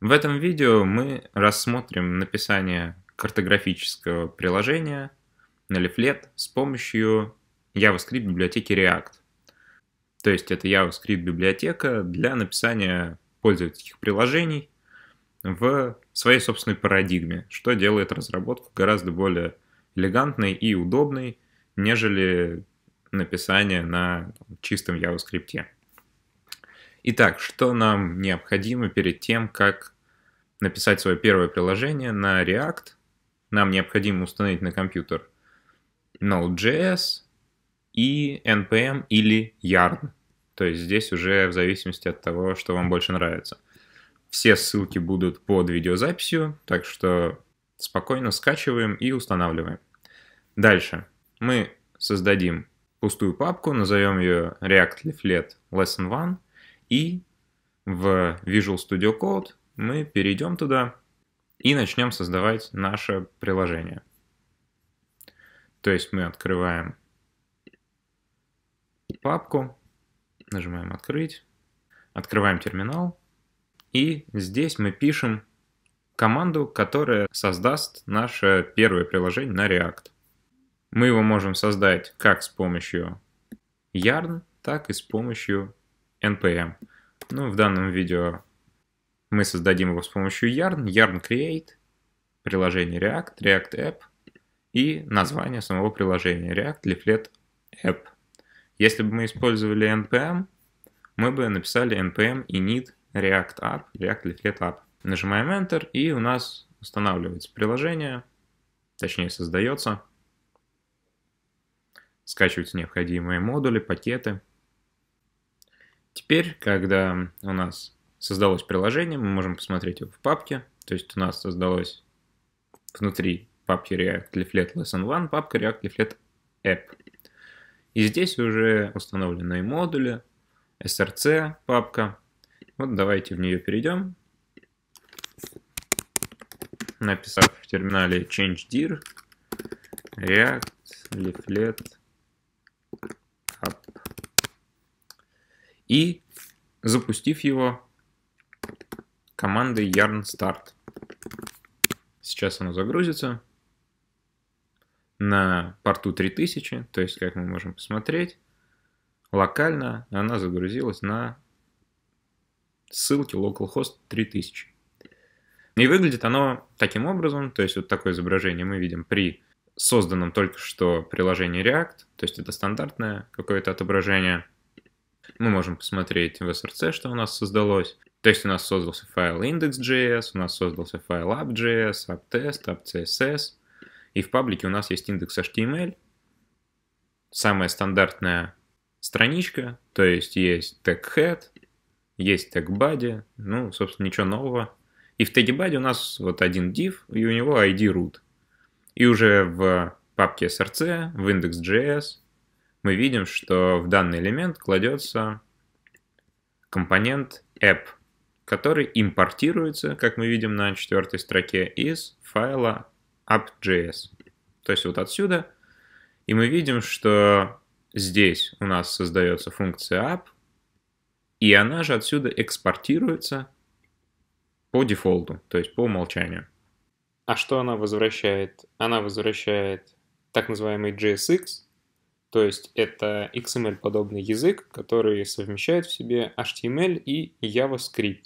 В этом видео мы рассмотрим написание картографического приложения на лифлет с помощью JavaScript библиотеки React. То есть это JavaScript библиотека для написания пользовательских приложений в своей собственной парадигме, что делает разработку гораздо более элегантной и удобной, нежели написание на чистом JavaScript. Итак, что нам необходимо перед тем, как написать свое первое приложение на React? Нам необходимо установить на компьютер Node.js и NPM или Yarn. То есть здесь уже в зависимости от того, что вам больше нравится. Все ссылки будут под видеозаписью, так что спокойно скачиваем и устанавливаем. Дальше мы создадим пустую папку, назовем ее React Leaflet Lesson 1 и в Visual Studio Code мы перейдем туда и начнем создавать наше приложение. То есть мы открываем папку, нажимаем «Открыть», открываем терминал, и здесь мы пишем команду, которая создаст наше первое приложение на React. Мы его можем создать как с помощью Yarn, так и с помощью NPM. Ну, в данном видео мы создадим его с помощью Yarn, Yarn Create, приложение React, React App и название самого приложения React Leaflet App. Если бы мы использовали NPM, мы бы написали npm init react app, react leaflet app. Нажимаем Enter, и у нас устанавливается приложение, точнее создается. Скачиваются необходимые модули, пакеты. Теперь, когда у нас создалось приложение, мы можем посмотреть его в папке. То есть у нас создалось внутри папки React Leaflet Lesson 1 папка React Leaflet App. И здесь уже установлены модули, src папка. Вот давайте в нее перейдем. Написав в терминале change dir react leaflet и запустив его командой yarn start. Сейчас оно загрузится на порту 3000, то есть, как мы можем посмотреть, локально она загрузилась на ссылке localhost 3000. И выглядит оно таким образом, то есть вот такое изображение мы видим при созданном только что приложении React, то есть это стандартное какое-то отображение – мы можем посмотреть в SRC, что у нас создалось. То есть у нас создался файл index.js, у нас создался файл app.js, app.test, app.css. И в паблике у нас есть индекс HTML. Эм Самая стандартная страничка, то есть есть tag head, есть tag body, ну, собственно, ничего нового. И в теге body у нас вот один div, и у него ID root. И уже в папке src, в index.js мы видим, что в данный элемент кладется компонент app, который импортируется, как мы видим на четвертой строке, из файла app.js. То есть вот отсюда. И мы видим, что здесь у нас создается функция app, и она же отсюда экспортируется по дефолту, то есть по умолчанию. А что она возвращает? Она возвращает так называемый JSX, то есть это XML-подобный язык, который совмещает в себе HTML и JavaScript.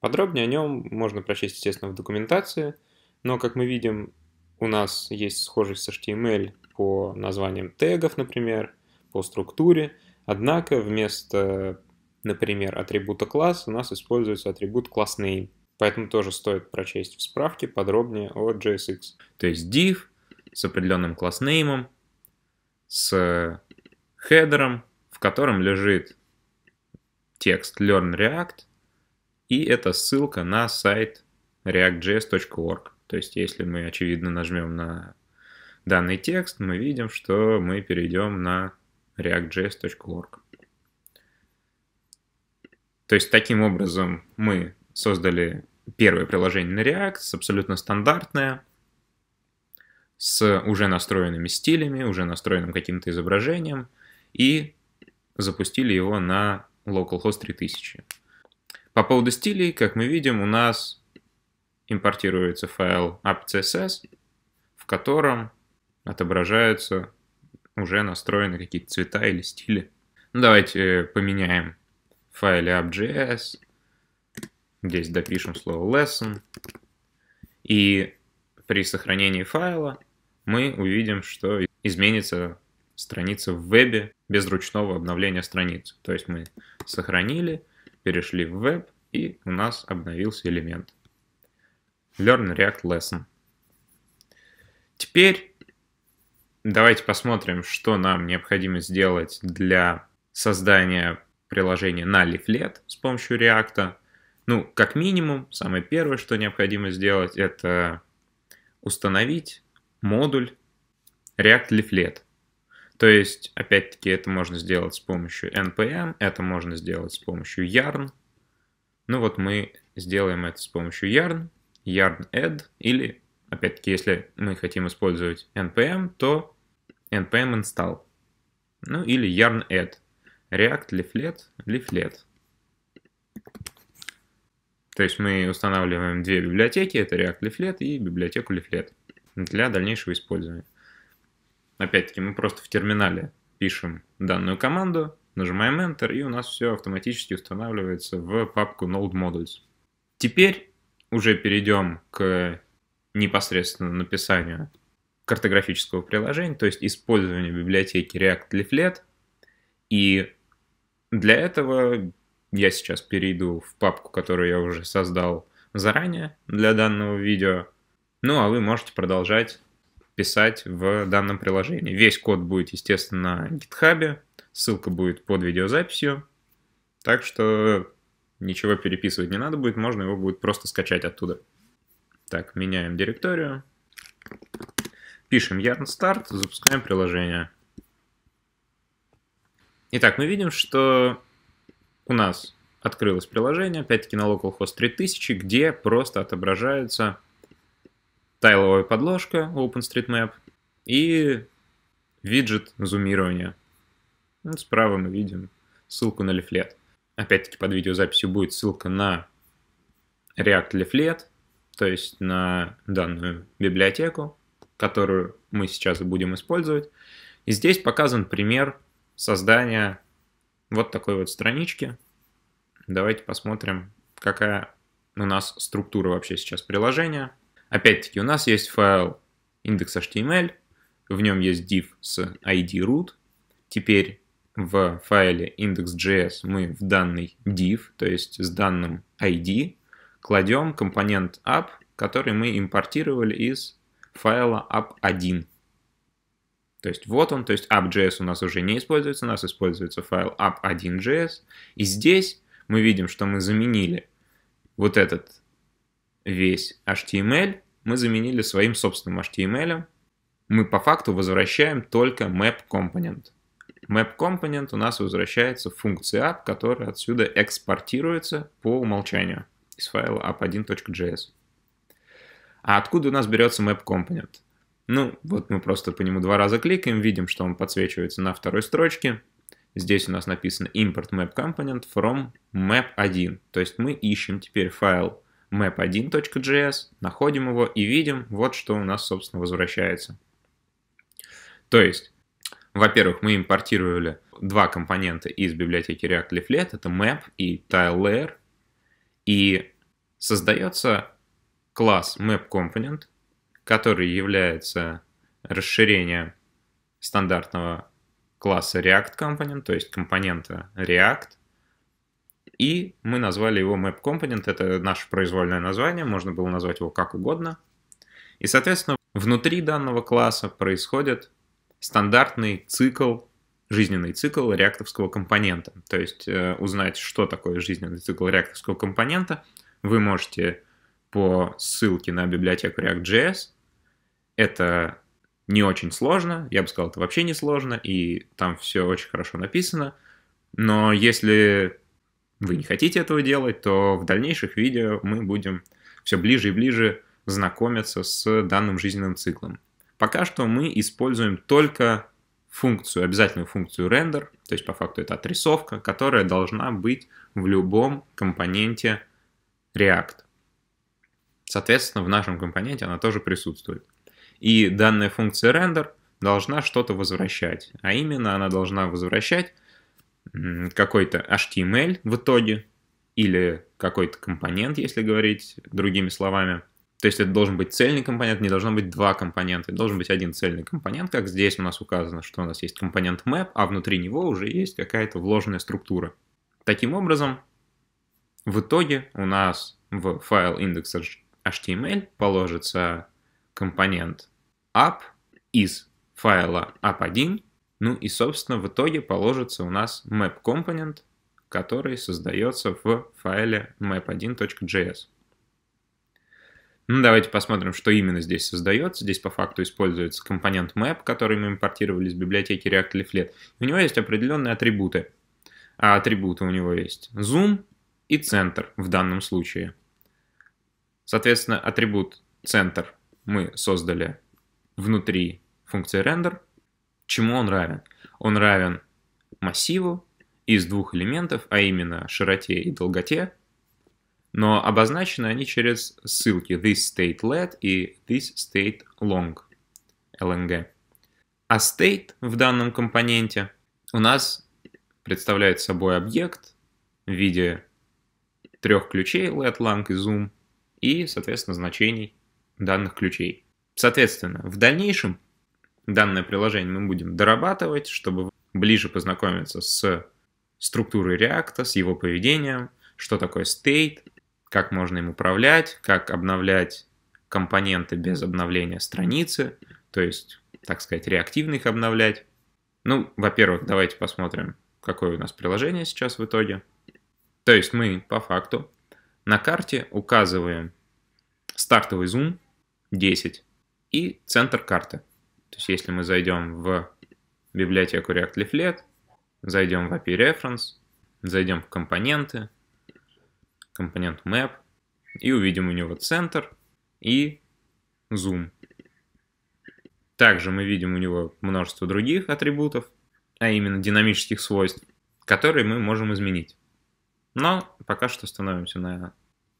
Подробнее о нем можно прочесть, естественно, в документации, но, как мы видим, у нас есть схожесть с HTML по названиям тегов, например, по структуре, однако вместо, например, атрибута класс у нас используется атрибут класс name, поэтому тоже стоит прочесть в справке подробнее о JSX. То есть div с определенным класснеймом, с хедером, в котором лежит текст Learn React, и это ссылка на сайт reactjs.org. То есть, если мы, очевидно, нажмем на данный текст, мы видим, что мы перейдем на reactjs.org. То есть, таким образом мы создали первое приложение на React, абсолютно стандартное – с уже настроенными стилями, уже настроенным каким-то изображением, и запустили его на localhost 3000. По поводу стилей, как мы видим, у нас импортируется файл app.css, в котором отображаются уже настроены какие-то цвета или стили. Ну, давайте э, поменяем файле app.js. Здесь допишем слово lesson. И при сохранении файла мы увидим, что изменится страница в вебе без ручного обновления страниц. То есть мы сохранили, перешли в веб, и у нас обновился элемент. Learn React Lesson. Теперь давайте посмотрим, что нам необходимо сделать для создания приложения на Leaflet с помощью React. Ну, как минимум, самое первое, что необходимо сделать, это установить модуль React Leaflet. То есть, опять-таки, это можно сделать с помощью NPM, это можно сделать с помощью Yarn. Ну вот мы сделаем это с помощью Yarn, Yarn Add, или, опять-таки, если мы хотим использовать NPM, то NPM Install. Ну или Yarn Add. React Leaflet, Leaflet. То есть мы устанавливаем две библиотеки, это React Leaflet и библиотеку Leaflet для дальнейшего использования. Опять-таки, мы просто в терминале пишем данную команду, нажимаем Enter, и у нас все автоматически устанавливается в папку Node Modules. Теперь уже перейдем к непосредственно написанию картографического приложения, то есть использованию библиотеки React Leaflet. И для этого я сейчас перейду в папку, которую я уже создал заранее для данного видео. Ну, а вы можете продолжать писать в данном приложении. Весь код будет, естественно, на GitHub, ссылка будет под видеозаписью, так что ничего переписывать не надо будет, можно его будет просто скачать оттуда. Так, меняем директорию, пишем yarn start, запускаем приложение. Итак, мы видим, что у нас открылось приложение, опять-таки на localhost 3000, где просто отображаются тайловая подложка OpenStreetMap и виджет зумирования. Вот ну, справа мы видим ссылку на лифлет. Опять-таки под видеозаписью будет ссылка на React Leaflet, то есть на данную библиотеку, которую мы сейчас будем использовать. И здесь показан пример создания вот такой вот странички. Давайте посмотрим, какая у нас структура вообще сейчас приложения. Опять-таки, у нас есть файл index.html, в нем есть div с id root. Теперь в файле index.js мы в данный div, то есть с данным id, кладем компонент app, который мы импортировали из файла app1. То есть вот он, то есть app.js у нас уже не используется, у нас используется файл app1.js. И здесь мы видим, что мы заменили вот этот весь HTML мы заменили своим собственным HTML. Мы по факту возвращаем только map component. Map component у нас возвращается в функции app, которая отсюда экспортируется по умолчанию из файла app1.js. А откуда у нас берется map component? Ну, вот мы просто по нему два раза кликаем, видим, что он подсвечивается на второй строчке. Здесь у нас написано import map component from map1. То есть мы ищем теперь файл map1.js, находим его и видим, вот что у нас, собственно, возвращается. То есть, во-первых, мы импортировали два компонента из библиотеки React Leaflet, это map и tile layer, и создается класс map component, который является расширением стандартного класса React Component, то есть компонента React, и мы назвали его Map Component, это наше произвольное название, можно было назвать его как угодно. И, соответственно, внутри данного класса происходит стандартный цикл, жизненный цикл реактовского компонента. То есть э, узнать, что такое жизненный цикл реактовского компонента, вы можете по ссылке на библиотеку React.js. Это не очень сложно, я бы сказал, это вообще не сложно, и там все очень хорошо написано. Но если вы не хотите этого делать, то в дальнейших видео мы будем все ближе и ближе знакомиться с данным жизненным циклом. Пока что мы используем только функцию, обязательную функцию render, то есть по факту это отрисовка, которая должна быть в любом компоненте React. Соответственно, в нашем компоненте она тоже присутствует. И данная функция render должна что-то возвращать, а именно она должна возвращать какой-то HTML в итоге или какой-то компонент, если говорить другими словами. То есть это должен быть цельный компонент, не должно быть два компонента, должен быть один цельный компонент, как здесь у нас указано, что у нас есть компонент map, а внутри него уже есть какая-то вложенная структура. Таким образом, в итоге у нас в файл index.html положится компонент app из файла app 1 ну и, собственно, в итоге положится у нас map component, который создается в файле map1.js. Ну, давайте посмотрим, что именно здесь создается. Здесь по факту используется компонент map, который мы импортировали из библиотеки React Leaflet. У него есть определенные атрибуты. А атрибуты у него есть zoom и центр в данном случае. Соответственно, атрибут центр мы создали внутри функции render – Чему он равен? Он равен массиву из двух элементов, а именно широте и долготе, но обозначены они через ссылки this state let и this state long, lng. А state в данном компоненте у нас представляет собой объект в виде трех ключей let, long и zoom и, соответственно, значений данных ключей. Соответственно, в дальнейшем данное приложение мы будем дорабатывать, чтобы ближе познакомиться с структурой React, с его поведением, что такое state, как можно им управлять, как обновлять компоненты без обновления страницы, то есть, так сказать, реактивно их обновлять. Ну, во-первых, давайте посмотрим, какое у нас приложение сейчас в итоге. То есть мы по факту на карте указываем стартовый зум 10 и центр карты. То есть если мы зайдем в библиотеку React Leaflet, зайдем в API Reference, зайдем в компоненты, компонент Map, и увидим у него центр и зум. Также мы видим у него множество других атрибутов, а именно динамических свойств, которые мы можем изменить. Но пока что становимся на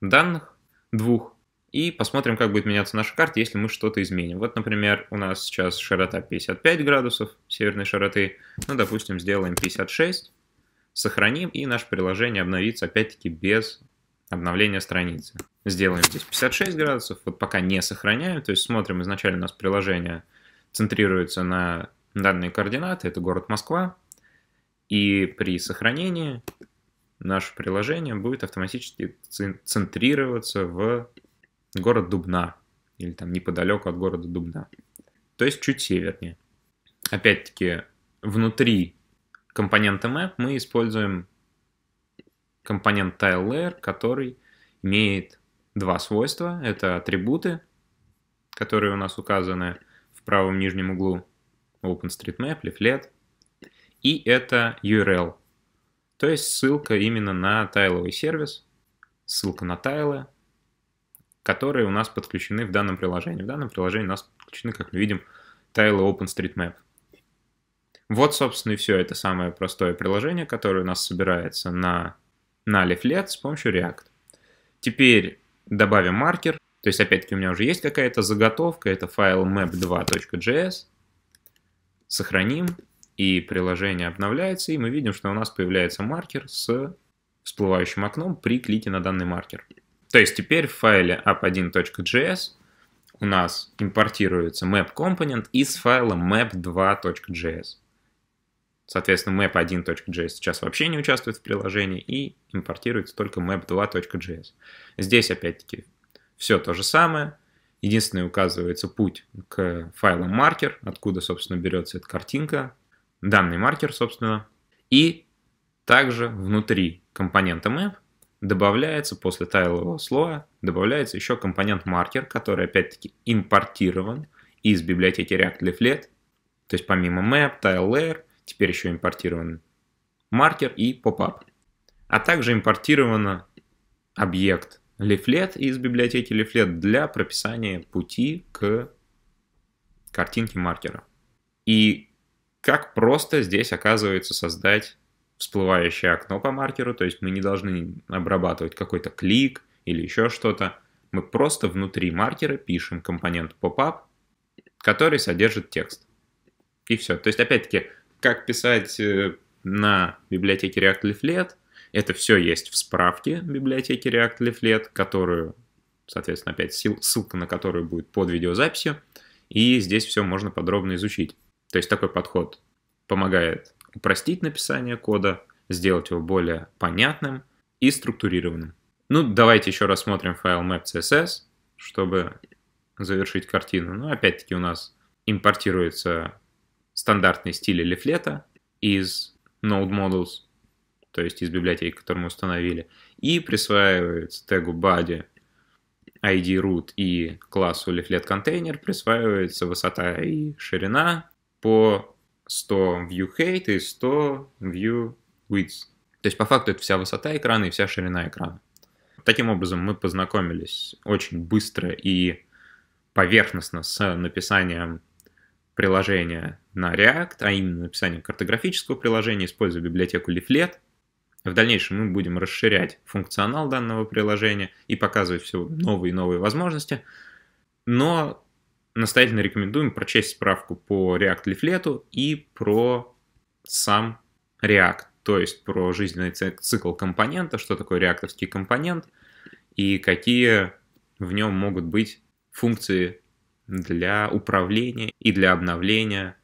данных двух и посмотрим, как будет меняться наша карта, если мы что-то изменим. Вот, например, у нас сейчас широта 55 градусов северной широты. Ну, допустим, сделаем 56, сохраним, и наше приложение обновится опять-таки без обновления страницы. Сделаем здесь 56 градусов, вот пока не сохраняем, то есть смотрим, изначально у нас приложение центрируется на данные координаты, это город Москва, и при сохранении наше приложение будет автоматически центрироваться в город Дубна, или там неподалеку от города Дубна, то есть чуть севернее. Опять-таки, внутри компонента map мы используем компонент TileLayer, который имеет два свойства. Это атрибуты, которые у нас указаны в правом нижнем углу OpenStreetMap, Leaflet. И это URL, то есть ссылка именно на тайловый сервис, ссылка на тайлы, которые у нас подключены в данном приложении. В данном приложении у нас подключены, как мы видим, тайлы OpenStreetMap. Вот, собственно, и все. Это самое простое приложение, которое у нас собирается на, на лифлет с помощью React. Теперь добавим маркер. То есть, опять-таки, у меня уже есть какая-то заготовка. Это файл map2.js. Сохраним. И приложение обновляется. И мы видим, что у нас появляется маркер с всплывающим окном при клике на данный маркер. То есть теперь в файле app1.js у нас импортируется map component из файла map2.js. Соответственно, map1.js сейчас вообще не участвует в приложении и импортируется только map2.js. Здесь опять-таки все то же самое. Единственное, указывается путь к файлам маркер, откуда, собственно, берется эта картинка, данный маркер, собственно. И также внутри компонента map добавляется после тайлового слоя, добавляется еще компонент маркер, который опять-таки импортирован из библиотеки React Leaflet. То есть помимо map, tile layer, теперь еще импортирован маркер и pop-up. А также импортировано объект Leaflet из библиотеки Leaflet для прописания пути к картинке маркера. И как просто здесь оказывается создать всплывающее окно по маркеру, то есть мы не должны обрабатывать какой-то клик или еще что-то. Мы просто внутри маркера пишем компонент pop-up, который содержит текст. И все. То есть, опять-таки, как писать э, на библиотеке React Leaflet, это все есть в справке библиотеки React Leaflet, которую, соответственно, опять ссылка на которую будет под видеозаписью, и здесь все можно подробно изучить. То есть такой подход помогает упростить написание кода, сделать его более понятным и структурированным. Ну, давайте еще рассмотрим файл map.css, чтобы завершить картину. Ну, опять-таки у нас импортируется стандартный стиль лифлета из node models, то есть из библиотеки, которую мы установили, и присваивается тегу body ID root и классу leaflet контейнер присваивается высота и ширина по 100 view height и 100 view width. То есть по факту это вся высота экрана и вся ширина экрана. Таким образом мы познакомились очень быстро и поверхностно с написанием приложения на React, а именно написанием картографического приложения, используя библиотеку Leaflet. В дальнейшем мы будем расширять функционал данного приложения и показывать все новые и новые возможности. Но настоятельно рекомендуем прочесть справку по React-лифлету и про сам React, то есть про жизненный цикл компонента, что такое реакторский компонент и какие в нем могут быть функции для управления и для обновления,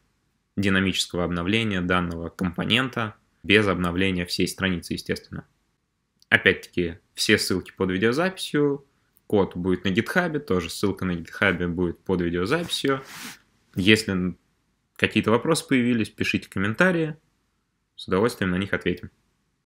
динамического обновления данного компонента без обновления всей страницы, естественно. Опять-таки, все ссылки под видеозаписью, код будет на GitHub, тоже ссылка на GitHub будет под видеозаписью. Если какие-то вопросы появились, пишите комментарии, с удовольствием на них ответим.